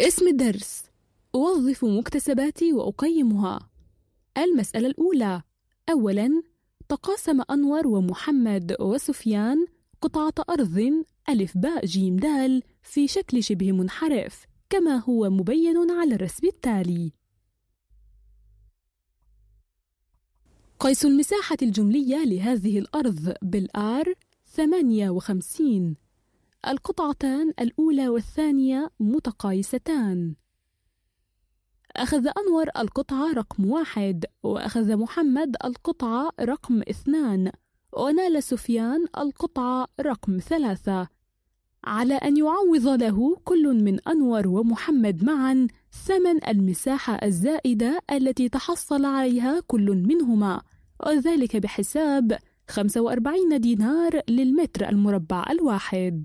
اسم الدرس أوظف مكتسباتي وأقيمها المسألة الأولى أولا تقاسم أنور ومحمد وسفيان قطعة أرض ألف باء جيم دال في شكل شبه منحرف كما هو مبين على الرسم التالي قيس المساحة الجملية لهذه الأرض بالآر 58 القطعتان الأولى والثانية متقايستان أخذ أنور القطعة رقم واحد وأخذ محمد القطعة رقم اثنان ونال سفيان القطعة رقم ثلاثة على أن يعوض له كل من أنور ومحمد معا ثمن المساحة الزائدة التي تحصل عليها كل منهما وذلك بحساب 45 دينار للمتر المربع الواحد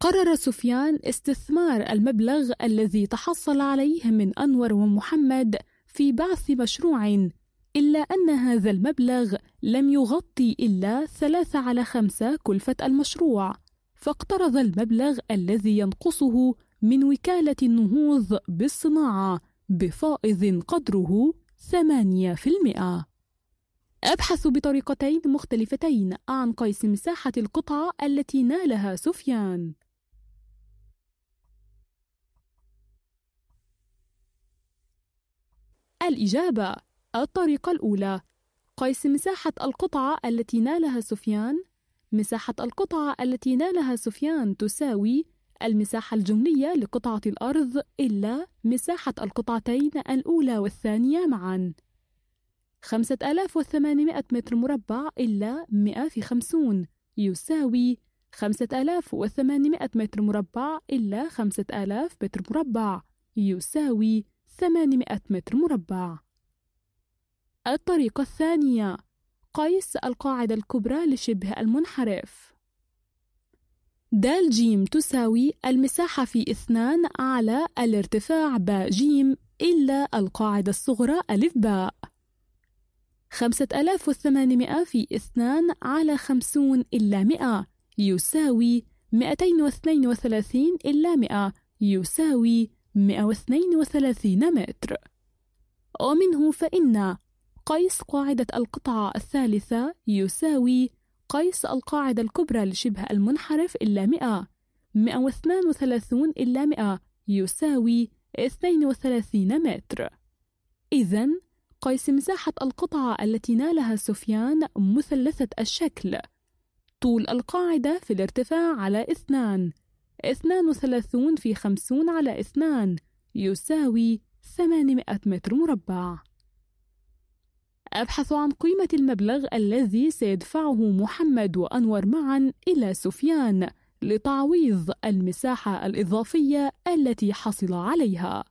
قرر سفيان استثمار المبلغ الذي تحصل عليه من أنور ومحمد في بعث مشروع إلا أن هذا المبلغ لم يغطي إلا ثلاثة على خمسة كلفة المشروع فاقترض المبلغ الذي ينقصه من وكالة النهوض بالصناعة بفائض قدره 8% أبحث بطريقتين مختلفتين عن قيس مساحة القطعة التي نالها سفيان الإجابة الطريقة الأولى قيس مساحة القطعة التي نالها سفيان مساحة القطعة التي نالها سفيان تساوي المساحة الجملية لقطعة الأرض إلا مساحة القطعتين الأولى والثانية معًا 5800 متر مربع إلا 100 في 50 يساوي 5800 متر مربع إلا 5000 متر مربع يساوي 800 متر مربع الطريقة الثانية قيس القاعدة الكبرى لشبه المنحرف د ج تساوي المساحة في اثنان على الارتفاع ب ج إلا القاعدة الصغرى ألف باء 5800 في اثنان على خمسون إلا 100 يساوي 232 إلا 100 يساوي 132 متر ومنه فإن قيس قاعدة القطعة الثالثة يساوي قيس القاعدة الكبرى لشبه المنحرف إلا 100 132 إلا 100 يساوي 32 متر إذا قيس مساحة القطعة التي نالها سفيان مثلثة الشكل طول القاعدة في الارتفاع على اثنان 32 في 50 على 2 يساوي 800 متر مربع أبحث عن قيمة المبلغ الذي سيدفعه محمد وأنور معا إلى سفيان لتعويض المساحة الإضافية التي حصل عليها.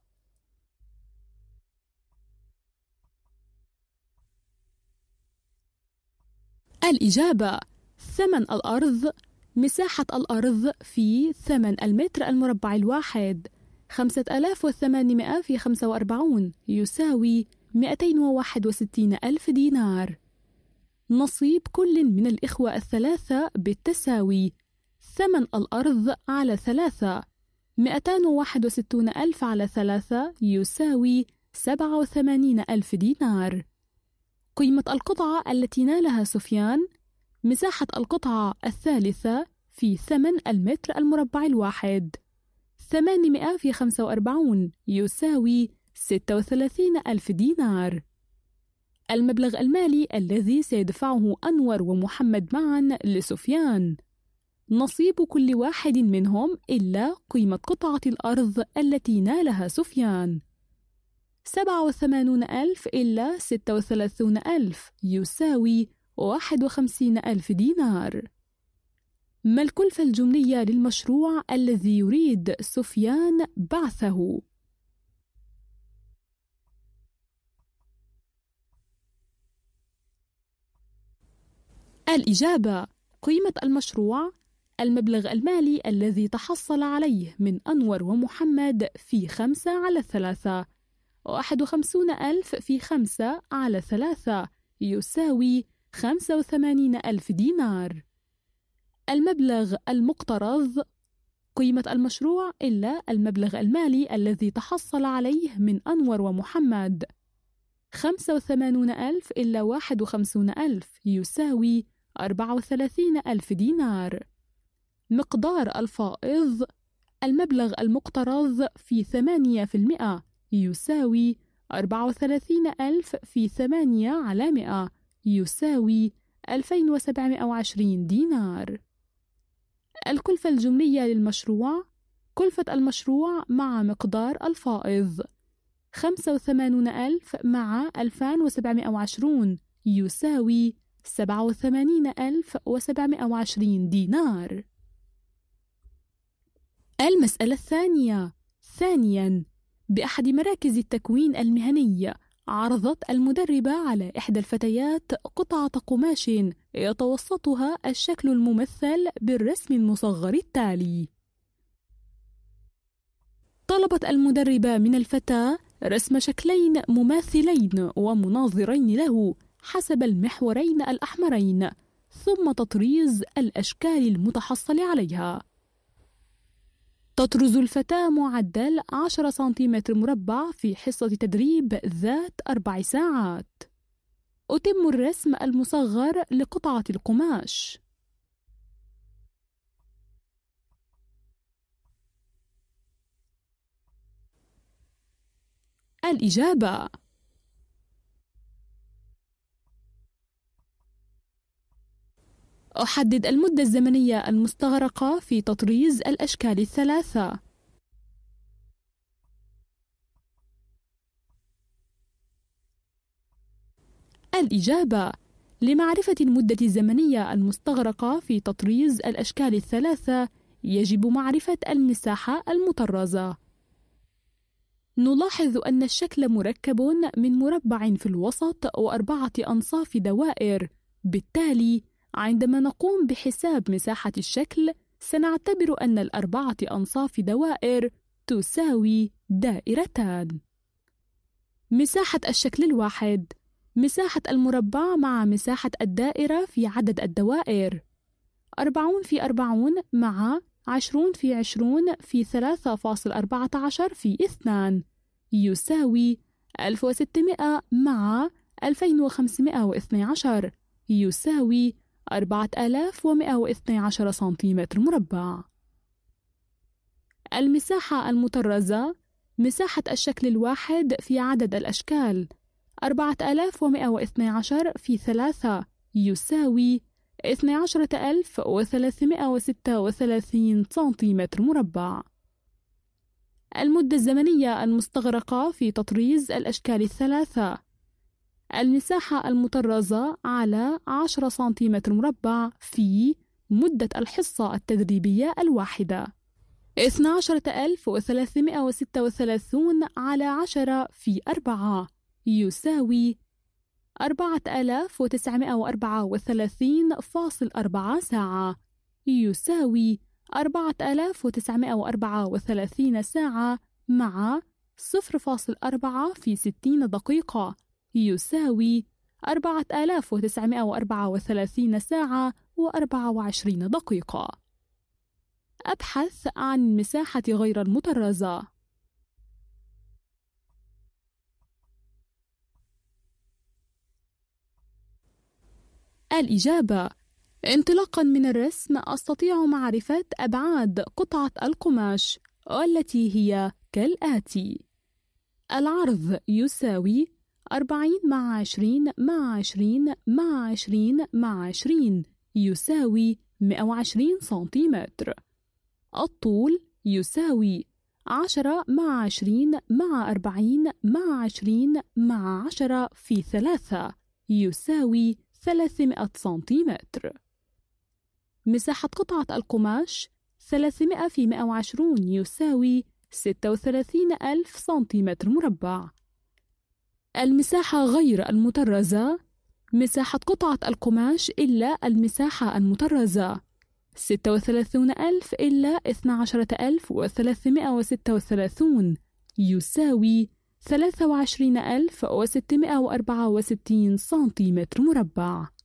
الإجابة: ثمن الأرض مساحة الأرض في ثمن المتر المربع الواحد 5800 في 45 يساوي 261 ألف دينار نصيب كل من الإخوة الثلاثة بالتساوي ثمن الأرض على ثلاثة 261 ألف على ثلاثة يساوي 87 ألف دينار قيمة القطعة التي نالها سفيان مساحة القطعة الثالثة في ثمن المتر المربع الواحد 800 في 45 يساوي 36 ألف دينار المبلغ المالي الذي سيدفعه أنور ومحمد معا لسفيان نصيب كل واحد منهم إلا قيمة قطعة الأرض التي نالها سفيان 87 ألف إلا 36 ألف يساوي 51 ألف دينار ما الكلفة الجملية للمشروع الذي يريد سفيان بعثه؟ الإجابة قيمة المشروع المبلغ المالي الذي تحصل عليه من أنور ومحمد في خمسة على ثلاثة وأحد وخمسون ألف في خمسة على ثلاثة يساوي 85 ألف دينار المبلغ المقترض قيمة المشروع إلا المبلغ المالي الذي تحصل عليه من أنور ومحمد 85 ألف إلا 51 ألف يساوي 34 ألف دينار مقدار الفائض المبلغ المقترض في 8% يساوي 34 ألف في 8 على 100 يساوي 2720 دينار الكلفة الجملية للمشروع كلفة المشروع مع مقدار الفائض 85000 مع 2720 يساوي 87720 دينار المسألة الثانية ثانياً بأحد مراكز التكوين المهني عرضت المدربة على إحدى الفتيات قطعة قماش يتوسطها الشكل الممثل بالرسم المصغر التالي طلبت المدربة من الفتاة رسم شكلين مماثلين ومناظرين له حسب المحورين الأحمرين ثم تطريز الأشكال المتحصل عليها تطرز الفتاة معدل 10 سنتيمتر مربع في حصة تدريب ذات أربع ساعات أتم الرسم المصغر لقطعة القماش الإجابة أحدد المدة الزمنية المستغرقة في تطريز الأشكال الثلاثة الإجابة لمعرفة المدة الزمنية المستغرقة في تطريز الأشكال الثلاثة يجب معرفة المساحة المطرزة نلاحظ أن الشكل مركب من مربع في الوسط وأربعة أنصاف دوائر بالتالي عندما نقوم بحساب مساحة الشكل سنعتبر أن الأربعة أنصاف دوائر تساوي دائرتان مساحة الشكل الواحد مساحة المربع مع مساحة الدائرة في عدد الدوائر أربعون في أربعون مع عشرون في عشرون في ثلاثة فاصل أربعة عشر في اثنان يساوي ألف وستمائة مع ألفين وخمسمائة واثني عشر يساوي 4112 سنتيمتر مربع المساحة المطرزة مساحة الشكل الواحد في عدد الأشكال 4112 في 3 يساوي 12336 سنتيمتر مربع المدة الزمنية المستغرقة في تطريز الأشكال الثلاثة المساحة المطرزة على 10 سنتيمتر مربع في مدة الحصة التدريبية الواحدة 12336 على 10 في 4 يساوي 4934.4 ساعة يساوي 4934 ساعة مع 0.4 في 60 دقيقة يساوي 4934 ساعة و24 دقيقة. أبحث عن المساحة غير المطرزة. الإجابة انطلاقا من الرسم أستطيع معرفة أبعاد قطعة القماش والتي هي كالآتي العرض يساوي 40 مع 20 مع 20 مع 20 مع 20 يساوي 120 سنتيمتر الطول يساوي 10 مع 20 مع 40 مع 20 مع 10 في 3 يساوي 300 سنتيمتر مساحة قطعة القماش 300 في 120 يساوي 36 ألف سنتيمتر مربع المساحة غير المطرزة مساحة قطعة القماش إلا المساحة المطرزة ستة وثلاثون ألف إلا اثنا عشرة ألف وثلاثمائة وستة وثلاثون يساوي ثلاثة وعشرين ألف وستمائة وأربعة وستين سنتيمتر مربع